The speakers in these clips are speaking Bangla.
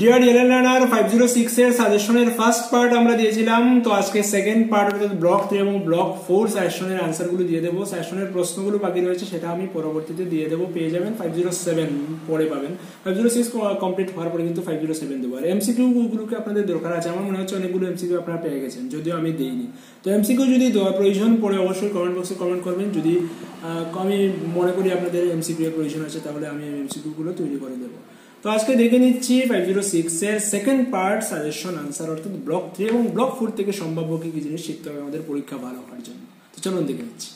ডিয়ার এল রানার ফাইভ জিরো সিক্স এর সাজেশনের ফার্স্ট পার্ট আমরা দিয়েছিলাম তো আজকে সেকেন্ড পার্ট অর্থাৎ ব্লক থ্রি এবং ব্লক ফোর সাজেশনের অ্যান্সারগুলো দিয়ে দেবো সাজেশনের প্রশ্নগুলো বাকি রয়েছে সেটা আমি পরবর্তীতে দিয়ে দেবো পেয়ে যাবেন ফাইভ জিরো সেভেন পরে পাবেন ফাইভ জিরো সিক্স কমপ্লিট হওয়ার পরে কিন্তু ফাইভ জিরো সেভেন দেবো আর এমসিকিউগুলোকে আপনাদের দরকার আছে আমার মনে হচ্ছে অনেকগুলো এমসিকিউ আপনারা পেয়ে গেছেন যদিও আমি দিইনি তো এমসিকিউ যদি দেওয়া প্রয়োজন পড়ে অবশ্যই কমেন্ট বক্সে কমেন্ট করবেন যদি আমি মনে করি আপনাদের এমসিকিউ এর প্রয়োজন আছে তাহলে আমি এমসিকিউগুলো তৈরি করে দেবো তো আজকে দেখে নিচ্ছি ফাইভ জিরো সিক্সের সেকেন্ড পার্ট সাজেশন আনসার অর্থাৎ ব্লক থ্রি এবং ব্লক ফোর থেকে সম্ভাব্য কী কী জিনিস শিখতে হবে আমাদের পরীক্ষা ভালো হওয়ার জন্য তো চলুন দেখে নিচ্ছি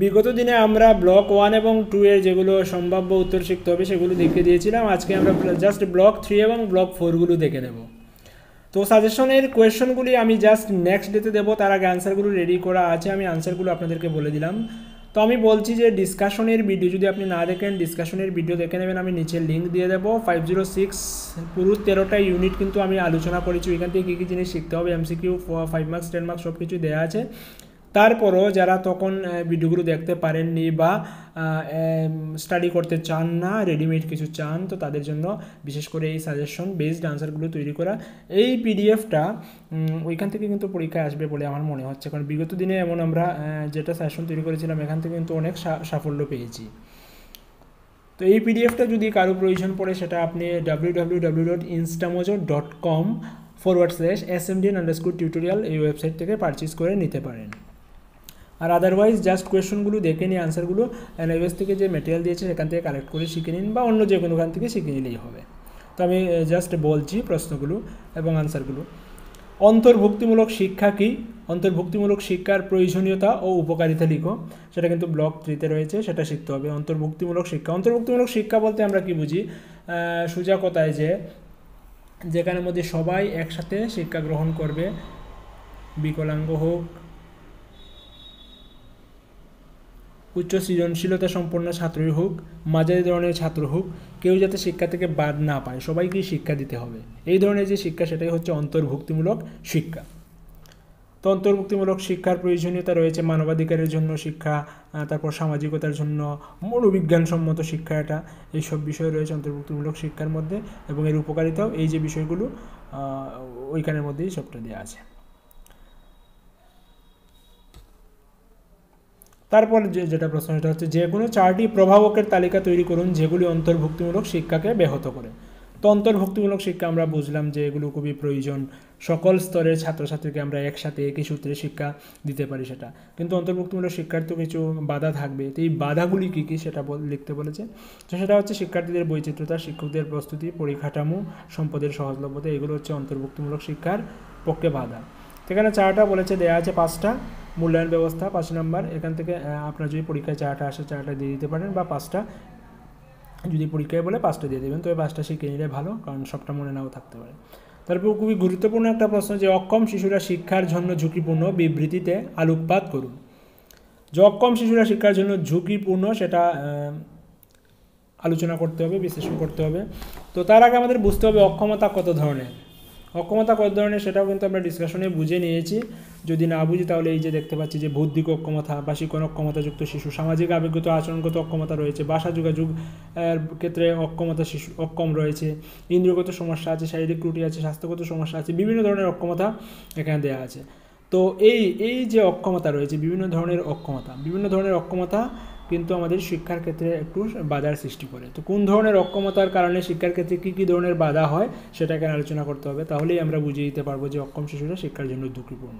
বিগত দিনে আমরা ব্লক ওয়ান এবং টু এর যেগুলো সম্ভাব্য উত্তর শিখতে হবে সেগুলো দেখে দিয়েছিলাম আজকে আমরা জাস্ট ব্লক থ্রি এবং ব্লক ফোরগুলো দেখে নেবো তো সাজেশনের কোয়েশনগুলি আমি জাস্ট নেক্সট ডেতে দেবো তার আগে অ্যান্সারগুলো রেডি করা আছে আমি অ্যান্সারগুলো আপনাদেরকে বলে দিলাম তো আমি বলছি যে ডিসকাশনের ভিডিও যদি আপনি না দেখেন ডিসকাশনের ভিডিও দেখে নেবেন আমি নিচে লিঙ্ক দিয়ে দেবো ফাইভ জিরো সিক্স পুরো তেরোটা ইউনিট কিন্তু আমি আলোচনা করেছি ওইখান থেকে কী কী জিনিস শিখতে হবে MCQ five marks ten marks সব কিছু দেওয়া আছে তারপরও যারা তখন ভিডিওগুলো দেখতে পারেননি বা স্টাডি করতে চান না রেডিমেড কিছু চান তো তাদের জন্য বিশেষ করে এই সাজেশন বেসড আনসারগুলো তৈরি করা এই পিডিএফটা ওইখান থেকে কিন্তু পরীক্ষায় আসবে বলে আমার মনে হচ্ছে কারণ বিগত দিনে এমন আমরা যেটা সাজেশন তৈরি করেছিলাম এখান থেকে কিন্তু অনেক সাফল্য পেয়েছি তো এই পিডিএফটা যদি কারো প্রয়োজন পড়ে সেটা আপনি W W W dot Instamojo dot com forward slash S M DN underscore tutorial এই ওয়েবসাইট থেকে পারচেস করে নিতে পারেন আর আদারওয়াইজ জাস্ট কোয়েশনগুলো দেখে নিয়ে আনসারগুলো এনআইবিএস থেকে যে মেটেরিয়াল দিয়েছে সেখান থেকে কালেক্ট করে শিখে নিন বা অন্য যে কোনোখান থেকে শিখে নিলেই হবে তো আমি জাস্ট বলছি প্রশ্নগুলো এবং আনসারগুলো অন্তর্ভুক্তিমূলক শিক্ষা কী অন্তর্ভুক্তিমূলক শিক্ষার প্রয়োজনীয়তা ও উপকারিতা লিখো সেটা কিন্তু ব্লক থ্রিতে রয়েছে সেটা শিখতে হবে অন্তর্ভুক্তিমূলক শিক্ষা অন্তর্ভুক্তিমূলক শিক্ষা বলতে আমরা কি বুঝি সোজা কথায় যে যেখানের মধ্যে সবাই একসাথে শিক্ষা গ্রহণ করবে বিকলাঙ্গ হোক উচ্চ সৃজনশীলতা সম্পন্ন ছাত্রই হোক মাঝারি ধরনের ছাত্র হোক কেউ যাতে শিক্ষা থেকে বাদ না পায় সবাইকেই শিক্ষা দিতে হবে এই ধরনের যে শিক্ষা সেটাই হচ্ছে অন্তর্ভুক্তিমূলক শিক্ষা তো অন্তর্ভুক্তিমূলক শিক্ষার প্রয়োজনীয়তা রয়েছে মানবাধিকারের জন্য শিক্ষা তারপর সামাজিকতার জন্য মনোবিজ্ঞানসম্মত শিক্ষা এটা এইসব বিষয় রয়েছে অন্তর্ভুক্তিমূলক শিক্ষার মধ্যে এবং এর উপকারিতাও এই যে বিষয়গুলো ওইখানের মধ্যেই সবটা দেওয়া আছে তারপর যে যেটা প্রশ্ন সেটা হচ্ছে যে কোনো চারটি প্রভাবকের তালিকা তৈরি করুন যেগুলি অন্তর্ভুক্তিমূলক শিক্ষাকে ব্যাহত করে তো অন্তর্ভুক্তিমূলক শিক্ষা আমরা বুঝলাম যে এগুলো খুবই প্রয়োজন সকল স্তরের ছাত্রছাত্রীকে আমরা একসাথে একই সূত্রে শিক্ষা দিতে পারি সেটা কিন্তু অন্তর্ভুক্তিমূলক শিক্ষার তো কিছু বাধা থাকবে তো এই বাধাগুলি কী কী সেটা লিখতে বলেছে তো সেটা হচ্ছে শিক্ষার্থীদের বৈচিত্রতা শিক্ষকদের প্রস্তুতি পরিকাঠামো সম্পদের সহজলভ্যতা এগুলো হচ্ছে অন্তর্ভুক্তিমূলক শিক্ষার পক্ষে বাধা সেখানে চারটা বলেছে দেয়া আছে পাঁচটা মূল্যায়ন ব্যবস্থা পাঁচ নম্বর এখান থেকে আপনার যদি পরীক্ষায় চারটা আসে চারটা দিয়ে দিতে পারেন বা পাঁচটা যদি পরীক্ষায় বলে পাঁচটা দিয়ে দেবেন তবে পাঁচটা শিখে নিলে ভালো কারণ সবটা মনে নাও থাকতে পারে তারপর খুবই গুরুত্বপূর্ণ একটা প্রশ্ন যে অক্ষম শিশুরা শিক্ষার জন্য ঝুঁকিপূর্ণ বিবৃতিতে আলোকপাত করুন যে অক্ষম শিশুরা শিক্ষার জন্য ঝুঁকিপূর্ণ সেটা আলোচনা করতে হবে বিশ্লেষণ করতে হবে তো তার আগে আমাদের বুঝতে হবে অক্ষমতা কত ধরনের অক্ষমতা কত ধরনের সেটাও কিন্তু আমরা ডিসকাশনে বুঝে নিয়েছি যদি না বুঝি তাহলে এই যে দেখতে পাচ্ছি যে বৌদ্ধিক অক্ষমতা বা শিক্ষণ অক্ষমতাযুক্ত শিশু সামাজিক আবেগগত আচরণগত অক্ষমতা রয়েছে ভাষা যোগাযোগ ক্ষেত্রে অক্ষমতা শিশু অক্ষম রয়েছে ইন্দ্রগত সমস্যা আছে শারীরিক ত্রুটি আছে স্বাস্থ্যগত সমস্যা আছে বিভিন্ন ধরনের অক্ষমতা এখানে দেওয়া আছে তো এই এই যে অক্ষমতা রয়েছে বিভিন্ন ধরনের অক্ষমতা বিভিন্ন ধরনের অক্ষমতা কিন্তু আমাদের শিক্ষার ক্ষেত্রে একটু বাধার সৃষ্টি করে তো কোন ধরনের অক্ষমতার কারণে শিক্ষার ক্ষেত্রে কী কী ধরনের বাধা হয় সেটাকে আলোচনা করতে হবে তাহলেই আমরা বুঝিয়ে দিতে পারবো যে অক্ষম শিশুরা শিক্ষার জন্য ঝুঁকিপূর্ণ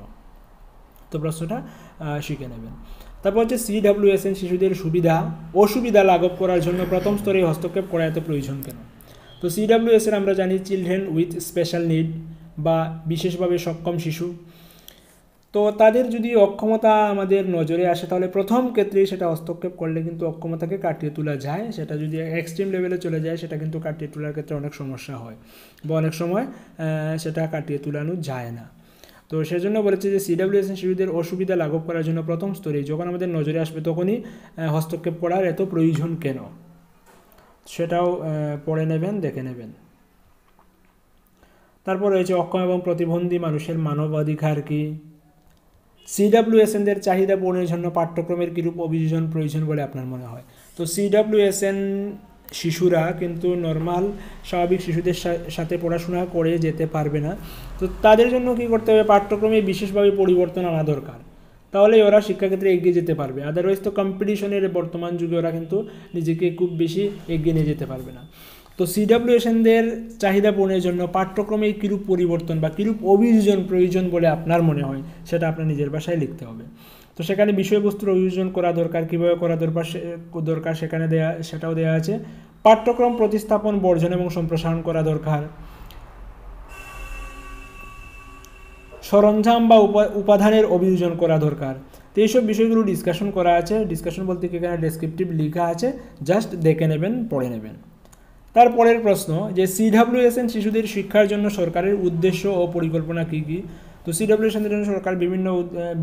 তো প্রশ্নটা শিখে নেবেন তারপর হচ্ছে সিডাব্লিউএসএন শিশুদের সুবিধা অসুবিধা লাঘব করার জন্য প্রথম স্তরে হস্তক্ষেপ করা এত প্রয়োজন কেন তো সিডাব্লিউএসএন আমরা জানি চিলড্রেন উইথ স্পেশাল নিড বা বিশেষভাবে সক্ষম শিশু তো তাদের যদি অক্ষমতা আমাদের নজরে আসে তাহলে প্রথম ক্ষেত্রেই সেটা হস্তক্ষেপ করলে কিন্তু অক্ষমতাকে কাটিয়ে তোলা যায় সেটা যদি এক্সট্রিম লেভেলে চলে যায় সেটা কিন্তু কাটিয়ে তোলার ক্ষেত্রে অনেক সমস্যা হয় বা অনেক সময় সেটা কাটিয়ে তোলানো যায় না তো সেজন্য বলেছে যে সিডাব্লিউএস শিশুদের অসুবিধা লাঘব করার জন্য প্রথম স্তরে যখন আমাদের নজরে আসবে তখনই হস্তক্ষেপ করার এত প্রয়োজন কেন সেটাও পড়ে নেবেন দেখে নেবেন তারপর রয়েছে অক্ষম এবং প্রতিবন্ধী মানুষের মানবাধিকার কী সিডাব্লিউএসএনদের চাহিদা পূরণের জন্য পাঠ্যক্রমের কীরূপ অভিযোজন প্রয়োজন বলে আপনার মনে হয় তো সিডাব্লিউএসএন শিশুরা কিন্তু নর্মাল স্বাভাবিক শিশুদের সাথে পড়াশোনা করে যেতে পারবে না তো তাদের জন্য কী করতে হবে পাঠ্যক্রমে বিশেষভাবে পরিবর্তন আনা দরকার তাহলে ওরা শিক্ষাক্ষেত্রে এগিয়ে যেতে পারবে আদারওয়াইজ তো কম্পিটিশনের বর্তমান যুগে ওরা কিন্তু নিজেকে খুব বেশি এগিয়ে নিয়ে যেতে পারবে না তো সিডাব্লিউএসএনদের চাহিদা পূরণের জন্য পাঠ্যক্রমে কীরূপ পরিবর্তন বা কীরূপ অভিযোজন প্রয়োজন বলে আপনার মনে হয় সেটা আপনার নিজের ভাষায় লিখতে হবে তো সেখানে বিষয়বস্তুর অভিযোজন করা দরকার কীভাবে করা দরকার দরকার সেখানে দেয়া সেটাও দেওয়া আছে পাঠ্যক্রম প্রতিস্থাপন বর্জন এবং সম্প্রসারণ করা দরকার সরঞ্জাম বা উপাদানের অভিযোজন করা দরকার তো এইসব বিষয়গুলো ডিসকাশন করা আছে ডিসকাশন বলতে কি এখানে ডেসক্রিপটিভ লেখা আছে জাস্ট দেখে নেবেন পড়ে নেবেন তারপরের প্রশ্ন যে সিডাব্লিউএসএন শিশুদের শিক্ষার জন্য সরকারের উদ্দেশ্য ও পরিকল্পনা কী কী তো সিডাব্লিউএসএনের জন্য সরকার বিভিন্ন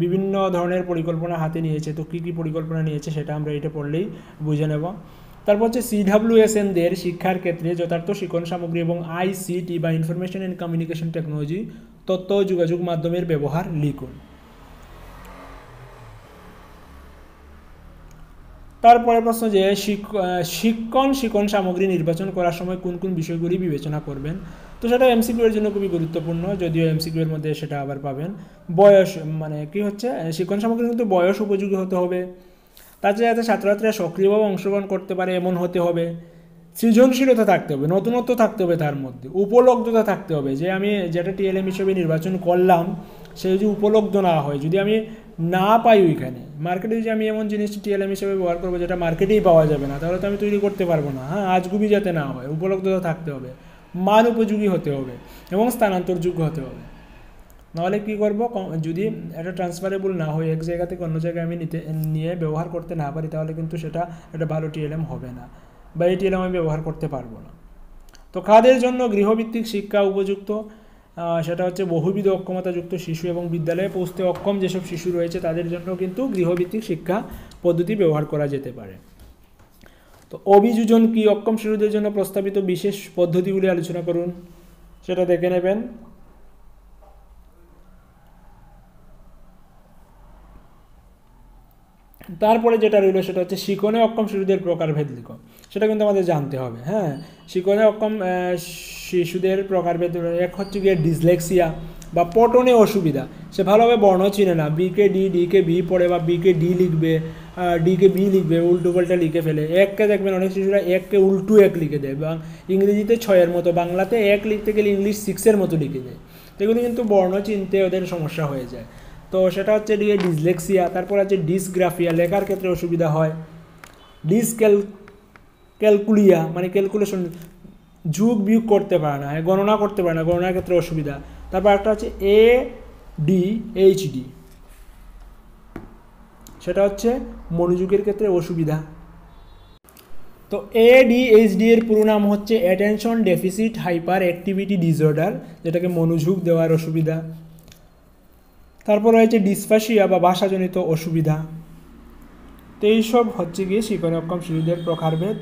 বিভিন্ন ধরনের পরিকল্পনা হাতে নিয়েছে তো কী কী পরিকল্পনা নিয়েছে সেটা আমরা এটা পড়লেই বুঝে নেব তারপর হচ্ছে সিডাব্লিউএসএনদের শিক্ষার ক্ষেত্রে যথার্থ শিক্ষণ সামগ্রী এবং আইসিটি বা ইনফরমেশন অ্যান্ড কমিউনিকেশন টেকনোলজি তথ্য যোগাযোগ মাধ্যমের ব্যবহার লিখুন তারপরে প্রশ্ন যে শিক্ষণ শিক্ষণ সামগ্রী নির্বাচন করার সময় কোন কোন বিষয়গুলি বিবেচনা করবেন তো সেটা এমসিকিউ এর জন্য খুবই গুরুত্বপূর্ণ যদিও এমসিকিউ এর মধ্যে সেটা আবার পাবেন বয়স মানে কি হচ্ছে শিক্ষণ সামগ্রী কিন্তু বয়স উপযোগী হতে হবে তাছাড়া যাতে ছাত্রছাত্রীরা সক্রিয়ভাবে অংশগ্রহণ করতে পারে এমন হতে হবে সৃজনশীলতা থাকতে হবে নতুনত্ব থাকতে হবে তার মধ্যে উপলব্ধতা থাকতে হবে যে আমি যেটা টিএলএম হিসেবে নির্বাচন করলাম সে যদি উপলব্ধ না হয় যদি আমি না পাই ওইখানে মার্কেটে যদি আমি এমন জিনিসটি টিএলএম হিসেবে ব্যবহার করবো যেটা মার্কেটেই পাওয়া যাবে না তাহলে তো আমি তৈরি করতে পারবো না হ্যাঁ আজগুবি যাতে না হয় উপলব্ধতা থাকতে হবে মান উপযোগী হতে হবে এবং স্থানান্তরযোগ্য হতে হবে নাহলে কী করব যদি এটা ট্রান্সফারেবল না হয় এক জায়গা থেকে অন্য জায়গায় আমি নিতে নিয়ে ব্যবহার করতে না পারি তাহলে কিন্তু সেটা একটা ভালো টিএলএম হবে না বা এই টিএলএম আমি ব্যবহার করতে পারবো না তো কাদের জন্য গৃহভিত্তিক শিক্ষা উপযুক্ত সেটা হচ্ছে বহুবিধ অক্ষমতাযুক্ত শিশু এবং বিদ্যালয়ে পৌঁছতে অক্ষম যেসব শিশু রয়েছে তাদের জন্য কিন্তু গৃহভিত্তিক শিক্ষা পদ্ধতি ব্যবহার করা যেতে পারে তো অভিযোজন কি অক্ষম শিশুদের জন্য প্রস্তাবিত বিশেষ পদ্ধতিগুলি আলোচনা করুন সেটা দেখে নেবেন তারপরে যেটা রইল সেটা হচ্ছে শিকনে অক্ষম শিশুদের প্রকারভেদ লিখো সেটা কিন্তু আমাদের জানতে হবে হ্যাঁ শিকনে অক্ষম শিশুদের প্রকারভেদ এক হচ্ছে গিয়ে ডিসলেক্সিয়া বা পটনে অসুবিধা সে ভালোভাবে বর্ণ চিনে না বিকে ডি ডিকে বি পড়ে বা বিকে ডি লিখবে ডিকে বি লিখবে উল্টো পাল্টা লিখে ফেলে এককে দেখবেন অনেক শিশুরা এককে উল্টু এক লিখে দেয় বা ইংরেজিতে ছয়ের মতো বাংলাতে এক লিখতে গেলে ইংলিশ সিক্সের মতো লিখে দেয় এগুলো কিন্তু বর্ণ চিনতে ওদের সমস্যা হয়ে যায় তো সেটা হচ্ছে গিয়ে ডিসলেক্সিয়া তারপর আছে ডিসগ্রাফিয়া লেখার ক্ষেত্রে অসুবিধা হয় ডিসক্যাল ক্যালকুলিয়া মানে ক্যালকুলেশন যুগ বিয়োগ করতে পারে না হ্যাঁ, গণনা করতে পারে না গণনার ক্ষেত্রে অসুবিধা তারপর একটা হচ্ছে এ ডি এইচ ডি সেটা হচ্ছে মনোযোগের ক্ষেত্রে অসুবিধা তো এ ডি এর পুরো নাম হচ্ছে attention deficit hyperactivity disorder যেটাকে মনোযোগ দেওয়ার অসুবিধা তারপর রয়েছে ডিসপাসিয়া বা ভাষাজনিত অসুবিধা তো এইসব হচ্ছে গিয়ে শিকনক্ষম শিশুদের প্রকারভেদ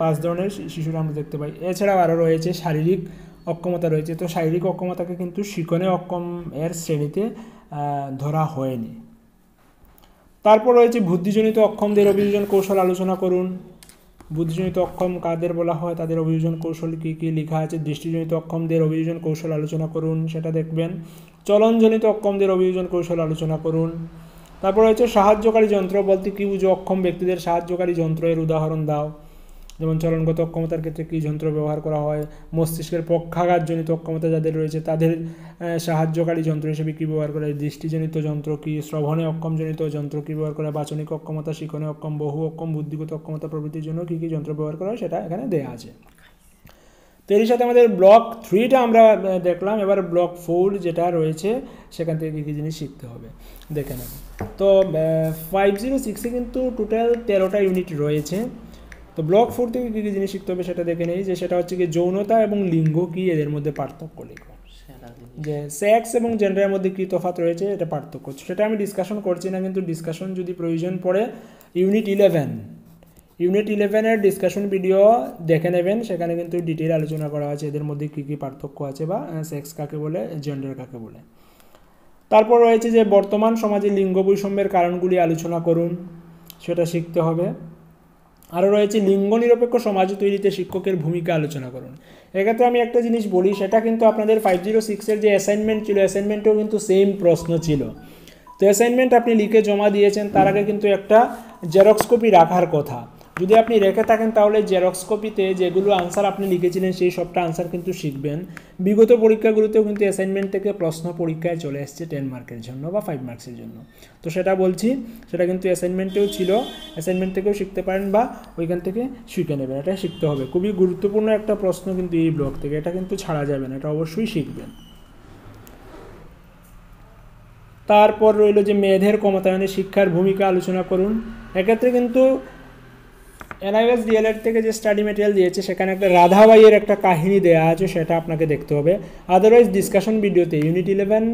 পাঁচ ধরনের শিশুরা আমরা দেখতে পাই এছাড়াও আরও রয়েছে শারীরিক অক্ষমতা রয়েছে তো শারীরিক অক্ষমতাকে কিন্তু শিকনে অক্ষম এর শ্রেণীতে ধরা হয়নি তারপর রয়েছে বুদ্ধিজনিত অক্ষমদের অভিযোজন কৌশল আলোচনা করুন বুদ্ধিজনিত অক্ষম কাদের বলা হয় তাদের অভিযোজন কৌশল কী কী লেখা আছে দৃষ্টিজনিত অক্ষমদের অভিযোজন কৌশল আলোচনা করুন সেটা দেখবেন চলনজনিত অক্ষমদের অভিযোজন কৌশল আলোচনা করুন তারপর হচ্ছে সাহায্যকারী যন্ত্র বলতে কি বুঝো অক্ষম ব্যক্তিদের সাহায্যকারী যন্ত্র এর উদাহরণ দাও যেমন চলনগত অক্ষমতার ক্ষেত্রে কী যন্ত্র ব্যবহার করা হয় মস্তিষ্কের পক্ষাঘাতজনিত অক্ষমতা যাদের রয়েছে তাদের সাহায্যকারী যন্ত্র হিসেবে কী ব্যবহার করা হয় দৃষ্টিজনিত যন্ত্র কী শ্রবণে অক্ষমজনিত যন্ত্র কী ব্যবহার করা বাচনিক অক্ষমতা শিখনে অক্ষম বহু অক্ষম বুদ্ধিগত অক্ষমতা প্রভৃতির জন্য কী কী যন্ত্র ব্যবহার করা হয় সেটা এখানে দেয়া আছে তো এর সাথে আমাদের ব্লক থ্রিটা আমরা দেখলাম এবার ব্লক ফোর যেটা রয়েছে সেখান থেকে কী কী জিনিস শিখতে হবে দেখে নেব তো ফাইভ জিরো সিক্সে কিন্তু টোটাল তেরোটা ইউনিট রয়েছে তো ব্লক ফোর থেকে কী কী জিনিস শিখতে হবে সেটা দেখে নেই যে সেটা হচ্ছে কি যৌনতা এবং লিঙ্গ কি এদের মধ্যে পার্থক্য লিখব যে সেক্স এবং জেন্ডারের মধ্যে কী তফাত রয়েছে এটা পার্থক্য সেটা আমি ডিসকাশন করছি না কিন্তু ডিসকাশন যদি প্রয়োজন পড়ে ইউনিট ইলেভেন ইউনিট ইলেভেনের ডিসকাশন ভিডিও দেখে নেবেন সেখানে কিন্তু ডিটেল আলোচনা করা আছে এদের মধ্যে কী কী পার্থক্য আছে বা সেক্স কাকে বলে জেন্ডার কাকে বলে তারপর রয়েছে যে বর্তমান সমাজে লিঙ্গ বৈষম্যের কারণগুলি আলোচনা করুন সেটা শিখতে হবে আরও রয়েছে লিঙ্গ নিরপেক্ষ সমাজ তৈরিতে শিক্ষকের ভূমিকা আলোচনা করুন এক্ষেত্রে আমি একটা জিনিস বলি সেটা কিন্তু আপনাদের ফাইভ জিরো সিক্সের যে অ্যাসাইনমেন্ট ছিল অ্যাসাইনমেন্টেও কিন্তু সেম প্রশ্ন ছিল তো অ্যাসাইনমেন্ট আপনি লিখে জমা দিয়েছেন তার আগে কিন্তু একটা জেরক্স কপি রাখার কথা যদি আপনি রেখে থাকেন তাহলে জেরক্স কপিতে যেগুলো আনসার আপনি লিখেছিলেন সেই সবটা আনসার কিন্তু শিখবেন বিগত পরীক্ষাগুলোতেও কিন্তু অ্যাসাইনমেন্ট থেকে প্রশ্ন পরীক্ষায় চলে এসছে টেন মার্কের জন্য বা ফাইভ মার্কসের জন্য তো সেটা বলছি সেটা কিন্তু অ্যাসাইনমেন্টেও ছিল অ্যাসাইনমেন্ট থেকেও শিখতে পারেন বা ওইখান থেকে শিখে নেবেন এটা শিখতে হবে খুবই গুরুত্বপূর্ণ একটা প্রশ্ন কিন্তু এই ব্লগ থেকে এটা কিন্তু ছাড়া যাবে না এটা অবশ্যই শিখবেন তারপর রইল যে মেয়েদের ক্ষমতায়নে শিক্ষার ভূমিকা আলোচনা করুন এক্ষেত্রে কিন্তু এনআইএস ডিএলএড e থেকে যে স্টাডি মেটেরিয়াল দিয়েছে সেখানে একটা রাধাবাইয়ের একটা কাহিনী দেওয়া আছে সেটা আপনাকে দেখতে হবে আদারওয়াইজ ডিসকাশন ভিডিওতে ইউনিট ইলেভেন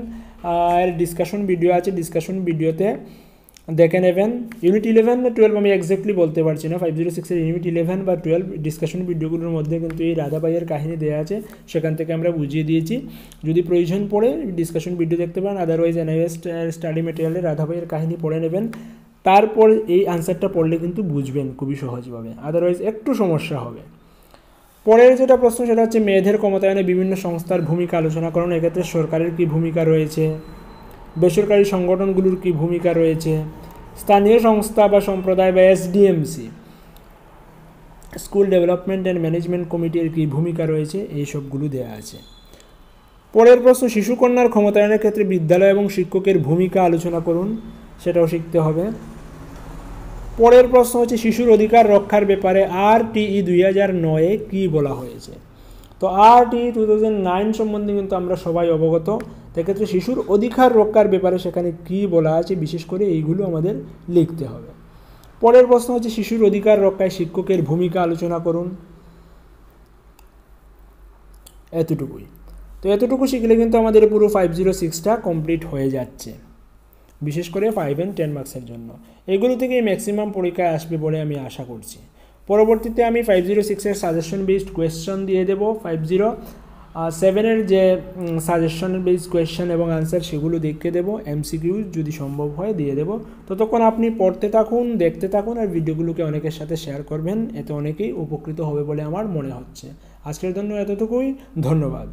এর ডিসকাশন ভিডিও আছে ডিসকাশন ভিডিওতে দেখে নেবেন ইউনিট ইলেভেন বা টুয়েলভ আমি এক্স্যাক্টলি বলতে পারছি না ফাইভ জিরো সিক্সের ইউনিট ইলেভেন বা টুয়েলভ ডিসকাশন ভিডিওগুলোর মধ্যে কিন্তু এই রাধাবাইয়ের কাহিনী দেওয়া আছে সেখান থেকে আমরা বুঝিয়ে দিয়েছি যদি প্রয়োজন পড়ে ডিসকাশন ভিডিও দেখতে পান আদারওয়াইজ এনআইএস স্টাডি মেটেরিয়ালে রাধাবাইয়ের কাহিনী পড়ে নেবেন তারপর এই আনসারটা পড়লে কিন্তু বুঝবেন খুবই সহজভাবে আদারওয়াইজ একটু সমস্যা হবে পরের যেটা প্রশ্ন সেটা হচ্ছে মেয়েদের ক্ষমতায়নে বিভিন্ন সংস্থার ভূমিকা আলোচনা করুন এক্ষেত্রে সরকারের কী ভূমিকা রয়েছে বেসরকারি সংগঠনগুলোর কী ভূমিকা রয়েছে স্থানীয় সংস্থা বা সম্প্রদায় বা SDMC school development and management কমিটির কী ভূমিকা রয়েছে এই সবগুলো দেওয়া আছে পরের প্রশ্ন শিশুকন্যার ক্ষমতায়নের ক্ষেত্রে বিদ্যালয় এবং শিক্ষকের ভূমিকা আলোচনা করুন সেটাও শিখতে হবে পরের প্রশ্ন হচ্ছে শিশুর অধিকার রক্ষার ব্যাপারে আর টিই e দুই হাজার নয়ে কী বলা হয়েছে তো R T two thousand nine সম্বন্ধে কিন্তু আমরা সবাই অবগত সেক্ষেত্রে শিশুর অধিকার রক্ষার ব্যাপারে সেখানে কি বলা আছে বিশেষ করে এইগুলো আমাদের লিখতে হবে পরের প্রশ্ন হচ্ছে শিশুর অধিকার রক্ষায় শিক্ষকের ভূমিকা আলোচনা করুন এতটুকুই তো এতটুকু শিখলে কিন্তু আমাদের পুরো ফাইভ জিরো সিক্সটা কমপ্লিট হয়ে যাচ্ছে বিশেষ করে ফাইভ অ্যান্ড টেন মার্কসের জন্য এগুলো থেকেই ম্যাক্সিমাম পরীক্ষায় আসবে বলে আমি আশা করছি পরবর্তীতে আমি ফাইভ জিরো সিক্সের সাজেশন বেসড কোয়েশ্চন দিয়ে দেবো ফাইভ জিরো সেভেনের যে সাজেশন বেসড কোয়েশ্চেন এবং আনসার সেগুলো দেখে দেবো এমসিকিউ যদি সম্ভব হয় দিয়ে দেবো ততক্ষণ আপনি পড়তে থাকুন দেখতে থাকুন আর ভিডিওগুলোকে অনেকের সাথে শেয়ার করবেন এতে অনেকেই উপকৃত হবে বলে আমার মনে হচ্ছে আজকের জন্য এতটুকুই ধন্যবাদ